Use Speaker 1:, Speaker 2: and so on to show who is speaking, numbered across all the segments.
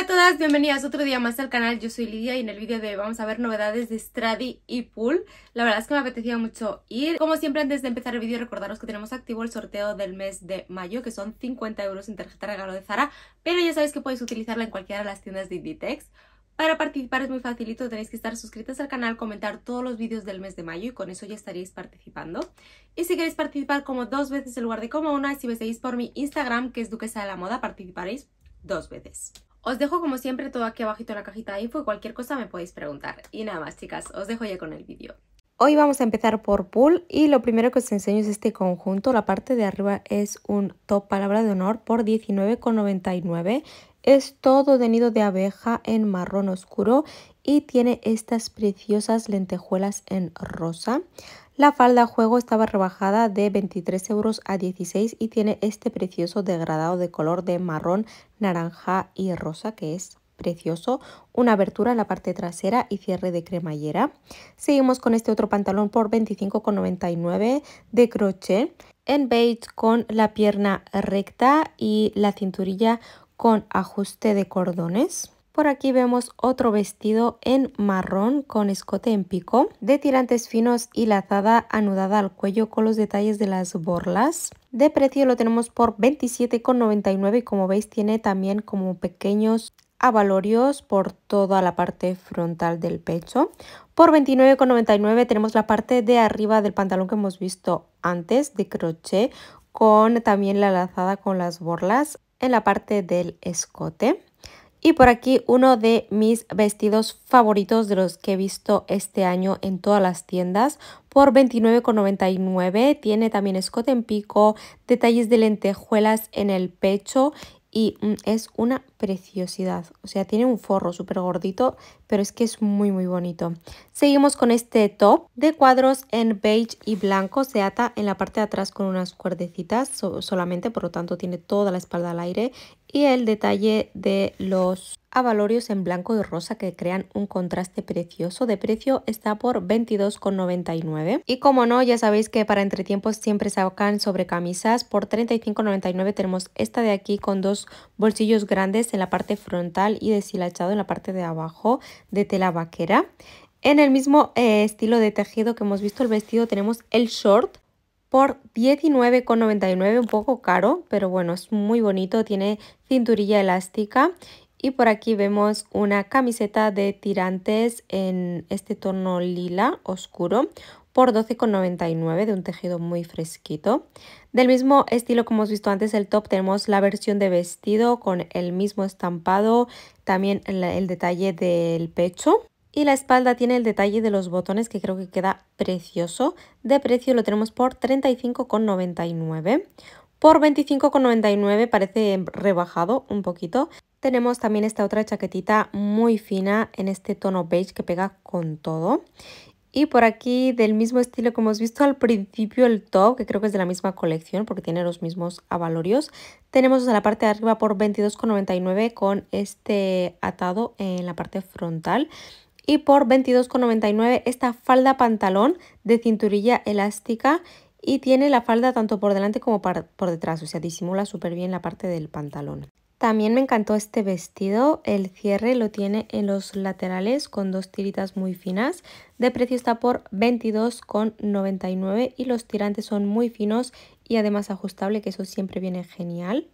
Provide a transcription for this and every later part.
Speaker 1: Hola a todas, bienvenidas otro día más al canal, yo soy Lidia y en el vídeo de hoy vamos a ver novedades de Stradi y Pool La verdad es que me apetecía mucho ir Como siempre antes de empezar el vídeo recordaros que tenemos activo el sorteo del mes de mayo Que son 50 euros en tarjeta regalo de Zara Pero ya sabéis que podéis utilizarla en cualquiera de las tiendas de Inditex para participar es muy facilito, tenéis que estar suscritos al canal, comentar todos los vídeos del mes de mayo y con eso ya estaréis participando. Y si queréis participar como dos veces en lugar de como una, si me seguís por mi Instagram, que es Duquesa de la Moda, participaréis dos veces. Os dejo como siempre todo aquí abajito en la cajita de info y cualquier cosa me podéis preguntar. Y nada más chicas, os dejo ya con el vídeo. Hoy vamos a empezar por pool y lo primero que os enseño es este conjunto. La parte de arriba es un top palabra de honor por 19,99. Es todo de nido de abeja en marrón oscuro y tiene estas preciosas lentejuelas en rosa. La falda juego estaba rebajada de 23 euros a 16 y tiene este precioso degradado de color de marrón, naranja y rosa que es precioso, una abertura en la parte trasera y cierre de cremallera. Seguimos con este otro pantalón por 25,99 de crochet en beige con la pierna recta y la cinturilla con ajuste de cordones. Por aquí vemos otro vestido en marrón con escote en pico, de tirantes finos y lazada anudada al cuello con los detalles de las borlas. De precio lo tenemos por 27,99 y como veis tiene también como pequeños abalorios por toda la parte frontal del pecho. Por 29,99 tenemos la parte de arriba del pantalón que hemos visto antes de crochet con también la lazada con las borlas en la parte del escote. Y por aquí uno de mis vestidos favoritos de los que he visto este año en todas las tiendas por $29,99. Tiene también escote en pico, detalles de lentejuelas en el pecho y mm, es una preciosidad. O sea, tiene un forro súper gordito, pero es que es muy, muy bonito. Seguimos con este top de cuadros en beige y blanco. Se ata en la parte de atrás con unas cuerdecitas solamente, por lo tanto tiene toda la espalda al aire y el detalle de los avalorios en blanco y rosa que crean un contraste precioso. De precio está por 22,99. Y como no, ya sabéis que para entretiempos siempre sacan sobre camisas. Por 35,99 tenemos esta de aquí con dos bolsillos grandes en la parte frontal y deshilachado en la parte de abajo de tela vaquera. En el mismo eh, estilo de tejido que hemos visto el vestido tenemos el short por 19,99, un poco caro, pero bueno, es muy bonito, tiene cinturilla elástica y por aquí vemos una camiseta de tirantes en este tono lila oscuro por 12,99 de un tejido muy fresquito. Del mismo estilo como hemos visto antes el top tenemos la versión de vestido con el mismo estampado, también el detalle del pecho y la espalda tiene el detalle de los botones que creo que queda precioso. De precio lo tenemos por 35,99. Por 25,99 parece rebajado un poquito. Tenemos también esta otra chaquetita muy fina en este tono beige que pega con todo. Y por aquí del mismo estilo que hemos visto al principio el top, que creo que es de la misma colección porque tiene los mismos avalorios. Tenemos la parte de arriba por 22,99 con este atado en la parte frontal y por 22,99 esta falda pantalón de cinturilla elástica y tiene la falda tanto por delante como por detrás, o sea, disimula súper bien la parte del pantalón. También me encantó este vestido, el cierre lo tiene en los laterales con dos tiritas muy finas, de precio está por 22,99 y los tirantes son muy finos y además ajustable, que eso siempre viene genial.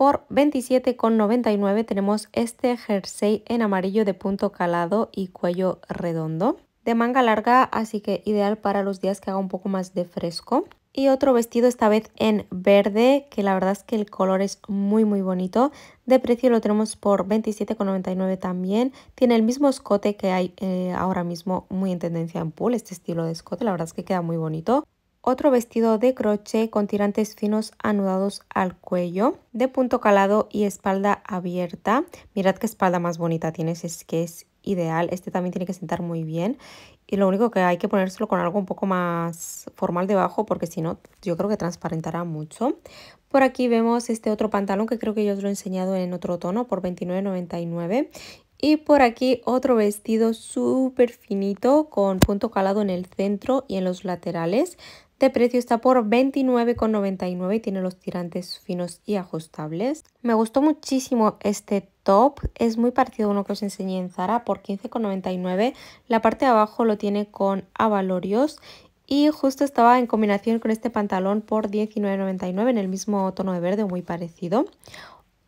Speaker 1: Por 27,99 tenemos este jersey en amarillo de punto calado y cuello redondo. De manga larga, así que ideal para los días que haga un poco más de fresco. Y otro vestido esta vez en verde, que la verdad es que el color es muy muy bonito. De precio lo tenemos por 27,99 también. Tiene el mismo escote que hay eh, ahora mismo muy en tendencia en pool, este estilo de escote, la verdad es que queda muy bonito otro vestido de crochet con tirantes finos anudados al cuello, de punto calado y espalda abierta. Mirad qué espalda más bonita tienes, es que es ideal. Este también tiene que sentar muy bien. Y lo único que hay que ponérselo con algo un poco más formal debajo porque si no yo creo que transparentará mucho. Por aquí vemos este otro pantalón que creo que yo os lo he enseñado en otro tono por $29.99. Y por aquí otro vestido súper finito con punto calado en el centro y en los laterales este precio está por $29,99 y tiene los tirantes finos y ajustables. Me gustó muchísimo este top. Es muy parecido a uno que os enseñé en Zara por $15,99. La parte de abajo lo tiene con abalorios y justo estaba en combinación con este pantalón por $19.99 en el mismo tono de verde, muy parecido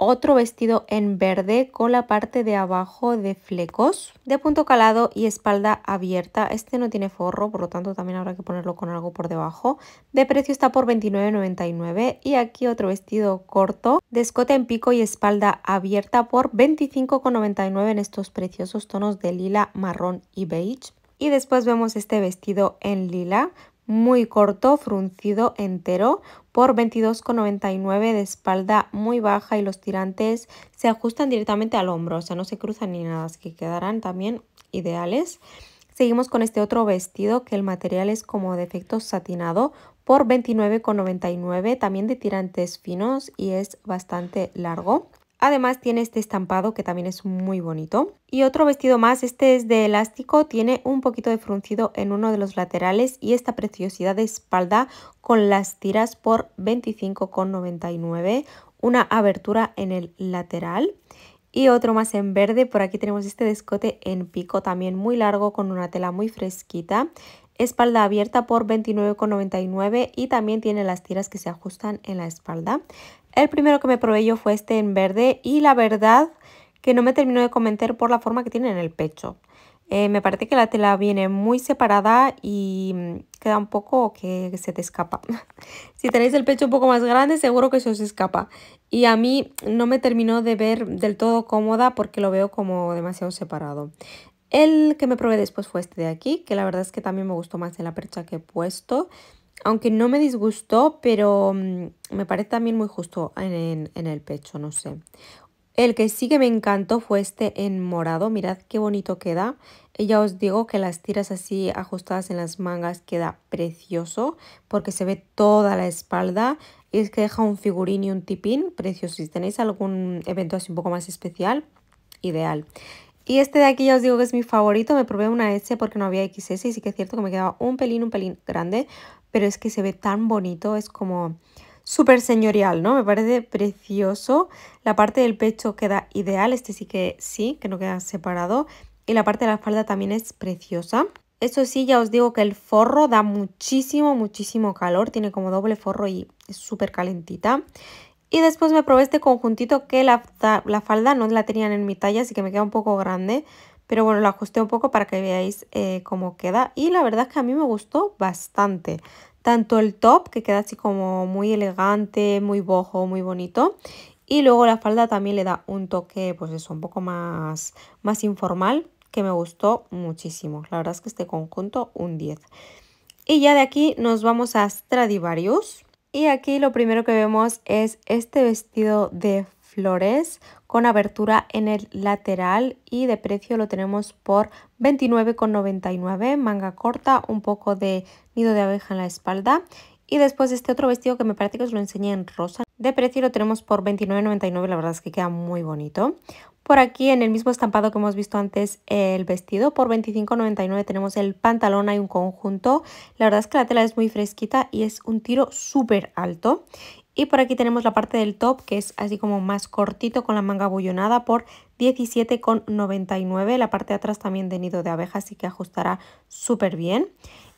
Speaker 1: otro vestido en verde con la parte de abajo de flecos de punto calado y espalda abierta este no tiene forro por lo tanto también habrá que ponerlo con algo por debajo de precio está por 29.99 y aquí otro vestido corto de escote en pico y espalda abierta por 25.99 en estos preciosos tonos de lila marrón y beige y después vemos este vestido en lila muy corto, fruncido entero por 22,99 de espalda muy baja y los tirantes se ajustan directamente al hombro, o sea, no se cruzan ni nada, así que quedarán también ideales. Seguimos con este otro vestido que el material es como de efecto satinado por 29,99, también de tirantes finos y es bastante largo. Además tiene este estampado que también es muy bonito. Y otro vestido más, este es de elástico, tiene un poquito de fruncido en uno de los laterales y esta preciosidad de espalda con las tiras por 25,99, una abertura en el lateral. Y otro más en verde, por aquí tenemos este descote en pico también muy largo con una tela muy fresquita espalda abierta por 29,99 y también tiene las tiras que se ajustan en la espalda. El primero que me probé yo fue este en verde y la verdad que no me terminó de convencer por la forma que tiene en el pecho. Eh, me parece que la tela viene muy separada y mm, queda un poco que se te escapa. si tenéis el pecho un poco más grande seguro que se os escapa. Y a mí no me terminó de ver del todo cómoda porque lo veo como demasiado separado. El que me probé después fue este de aquí, que la verdad es que también me gustó más de la percha que he puesto aunque no me disgustó, pero mm, me parece también muy justo en, el pecho, no sé. El que sí que me encantó fue este en morado, mirad qué bonito queda. Y ya os digo que las tiras así ajustadas en las mangas queda precioso porque se ve toda la espalda y es que deja un figurín y un tipín precioso. Si tenéis algún evento así un poco más especial, ideal. Y este de aquí ya os digo que es mi favorito, me probé una S porque no había XS y sí que es cierto que me quedaba un pelín, un pelín grande, pero es que se ve tan bonito, es como súper señorial, ¿no? Me parece precioso. La parte del pecho queda ideal, este sí que sí, que no queda separado. Y la parte de la falda también es preciosa. Eso sí, ya os digo que el forro da muchísimo, muchísimo calor. Tiene como doble forro y es súper calentita. Y después me probé este conjuntito que la, la falda no la tenían en mi talla, así que me queda un poco grande. Pero bueno, lo ajusté un poco para que veáis eh, cómo queda. Y la verdad es que a mí me gustó bastante. Tanto el top, que queda así como muy elegante, muy bojo, muy bonito. Y luego la falda también le da un toque, pues eso, un poco más, más informal, que me gustó muchísimo. La verdad es que este conjunto un 10. Y ya de aquí nos vamos a Stradivarius. Y aquí lo primero que vemos es este vestido de flores con abertura en el lateral y de precio lo tenemos por 29,99, manga corta, un poco de nido de abeja en la espalda y después este otro vestido que me parece que os lo enseñé en rosa. De precio lo tenemos por 29,99, la verdad es que queda muy bonito. Por aquí en el mismo estampado que hemos visto antes el vestido, por 25,99 tenemos el pantalón, hay un conjunto. La verdad es que la tela es muy fresquita y es un tiro súper alto. Y por aquí tenemos la parte del top que es así como más cortito con la manga bullonada por 17,99. La parte de atrás también de nido de abeja así que ajustará súper bien.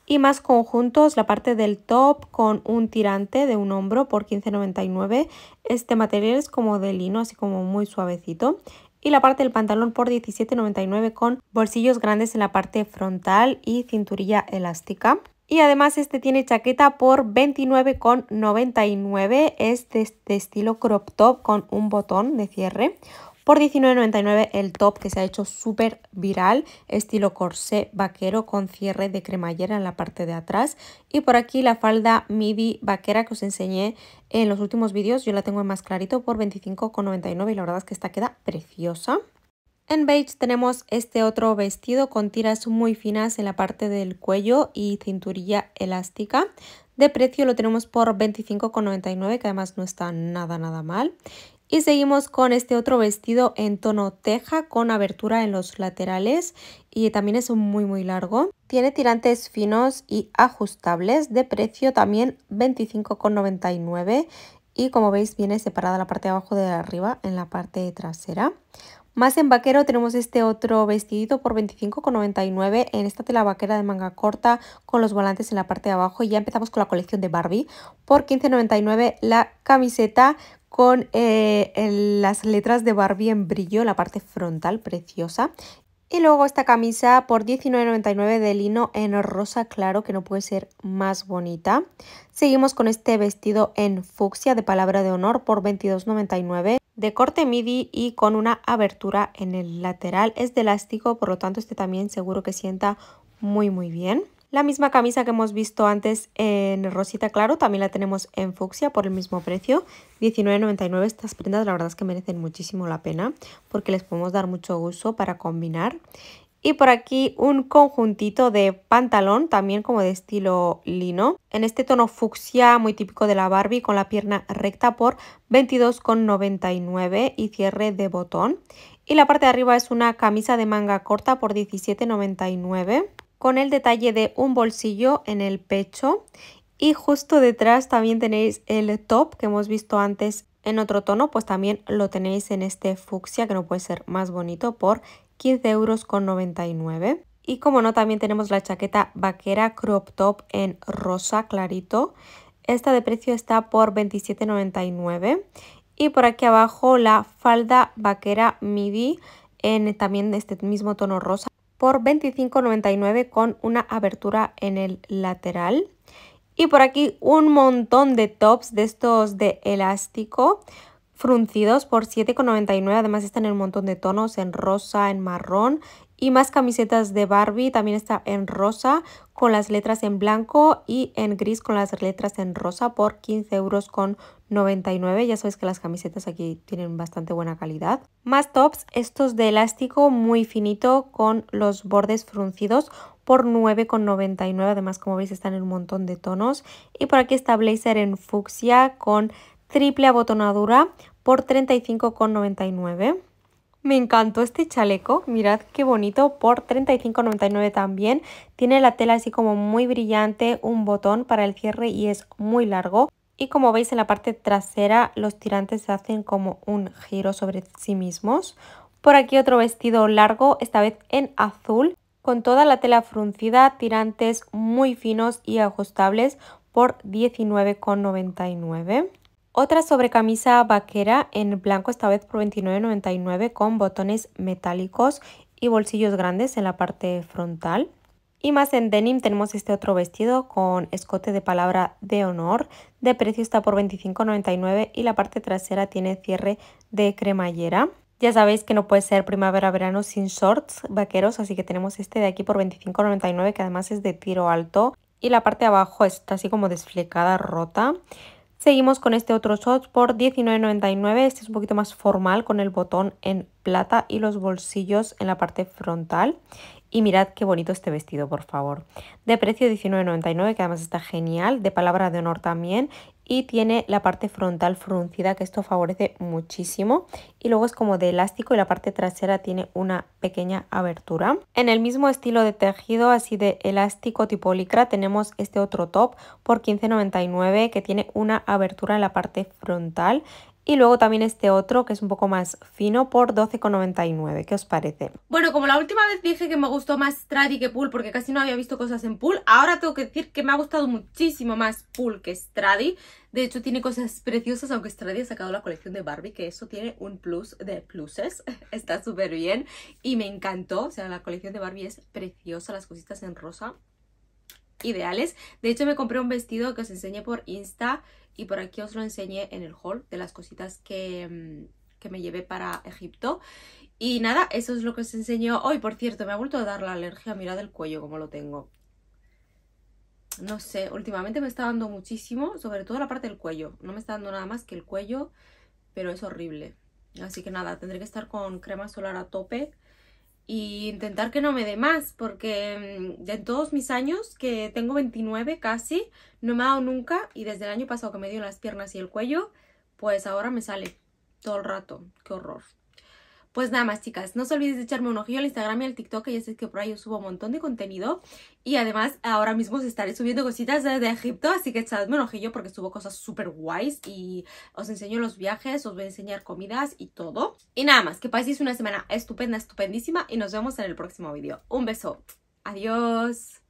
Speaker 1: Y más conjuntos, la parte del top con un tirante de un hombro por 15,99. Este material es como de lino, así como muy suavecito y la parte del pantalón por $17.99 con bolsillos grandes en la parte frontal y cinturilla elástica. Y además este tiene chaqueta por 29,99. Es de, estilo crop top con un botón de cierre. Por 19,99 el top que se ha hecho súper viral, estilo corsé vaquero con cierre de cremallera en la parte de atrás. Y por aquí la falda midi vaquera que os enseñé en los últimos vídeos, yo la tengo en más clarito por 25,99 y la verdad es que esta queda preciosa. En beige tenemos este otro vestido con tiras muy finas en la parte del cuello y cinturilla elástica. De precio lo tenemos por 25,99 que además no está nada nada mal. Y seguimos con este otro vestido en tono teja con abertura en los laterales y también es muy muy largo. Tiene tirantes finos y ajustables de precio también 25,99 y como veis viene separada la parte de abajo de arriba en la parte trasera. Más en vaquero tenemos este otro vestidito por $25,99 en esta tela vaquera de manga corta con los volantes en la parte de abajo. Y ya empezamos con la colección de Barbie. Por $15,99 la camiseta con eh, las letras de Barbie en brillo en la parte frontal, preciosa. Y luego esta camisa por $19.99 de lino en rosa claro, que no puede ser más bonita. Seguimos con este vestido en fucsia de palabra de honor por $22.99 de corte midi y con una abertura en el lateral. Es de elástico, por lo tanto este también seguro que sienta muy muy bien. La misma camisa que hemos visto antes en Rosita Claro también la tenemos en Fucsia por el mismo precio, $19.99. Estas prendas la verdad es que merecen muchísimo la pena porque les podemos dar mucho uso para combinar y por aquí un conjuntito de pantalón, también como de estilo lino, en este tono fucsia muy típico de la Barbie con la pierna recta por 22,99 y cierre de botón. Y la parte de arriba es una camisa de manga corta por 17,99 con el detalle de un bolsillo en el pecho y justo detrás también tenéis el top que hemos visto antes en otro tono, pues también lo tenéis en este fucsia que no puede ser más bonito por 15 euros con 99. Y como no, también tenemos la chaqueta vaquera crop top en rosa clarito. Esta de precio está por 27,99. Y por aquí abajo la falda vaquera midi en también este mismo tono rosa por 25,99 con una abertura en el lateral. Y por aquí un montón de tops de estos de elástico fruncidos por 7,99. Además están en un montón de tonos, en rosa, en marrón. Y más camisetas de Barbie, también está en rosa con las letras en blanco y en gris con las letras en rosa por 15,99 euros con Ya sabéis que las camisetas aquí tienen bastante buena calidad. Más tops, estos de elástico muy finito con los bordes fruncidos por 9,99. Además, como veis, están en un montón de tonos. Y por aquí está blazer en fucsia con triple abotonadura por 35,99. Me encantó este chaleco, mirad qué bonito, por 35,99 también. Tiene la tela así como muy brillante, un botón para el cierre y es muy largo. Y como veis en la parte trasera los tirantes se hacen como un giro sobre sí mismos. Por aquí otro vestido largo, esta vez en azul, con toda la tela fruncida, tirantes muy finos y ajustables por 19,99. Otra sobrecamisa vaquera en blanco, esta vez por $29.99 con botones metálicos y bolsillos grandes en la parte frontal. Y más en denim tenemos este otro vestido con escote de palabra de honor. De precio está por $25.99 y la parte trasera tiene cierre de cremallera. Ya sabéis que no puede ser primavera-verano sin shorts vaqueros, así que tenemos este de aquí por $25.99 que además es de tiro alto. Y la parte de abajo está así como desflecada, rota. Seguimos con este otro shot por $19.99. Este es un poquito más formal con el botón en plata y los bolsillos en la parte frontal. Y mirad qué bonito este vestido, por favor. De precio $19.99, que además está genial. De palabra de honor también. Y tiene la parte frontal fruncida, que esto favorece muchísimo y luego es como de elástico y la parte trasera tiene una pequeña abertura. En el mismo estilo de tejido, así de elástico tipo licra, tenemos este otro top por $15.99 que tiene una abertura en la parte frontal. Y luego también este otro que es un poco más fino por 12,99. ¿Qué os parece? Bueno, como la última vez dije que me gustó más Stradi que Pool porque casi no había visto cosas en Pool, ahora tengo que decir que me ha gustado muchísimo más Pool que Stradi. De hecho, tiene cosas preciosas, aunque vez ha sacado la colección de Barbie, que eso tiene un plus de pluses. Está súper bien y me encantó. O sea, la colección de Barbie es preciosa, las cositas en rosa. Ideales. De hecho, me compré un vestido que os enseñé por Insta y por aquí os lo enseñé en el haul de las cositas que, mm, que me llevé para Egipto. Y nada, eso es lo que os enseño hoy. Por cierto, me ha vuelto a dar la alergia, mirad el cuello como lo tengo no sé, últimamente me está dando muchísimo, sobre todo la parte del cuello. No me está dando nada más que el cuello, pero es horrible. Así que nada, tendré que estar con crema solar a tope y intentar que no me dé más, porque mm, de todos mis años, que tengo 29 casi, no me ha dado nunca y desde el año pasado que me dio las piernas y el cuello, pues ahora me sale todo el rato. ¡Qué horror! Pues nada más, chicas, no os olvidéis de echarme un ojillo al Instagram y al TikTok, que ya sé que por ahí os subo un montón de contenido. Y además, ahora mismo os estaré subiendo cositas de Egipto, así que echadme un ojillo porque subo cosas súper guays y os enseño los viajes, os voy a enseñar comidas y todo. Y nada más, que paséis una semana estupenda, estupendísima y nos vemos en el próximo vídeo. Un beso, adiós.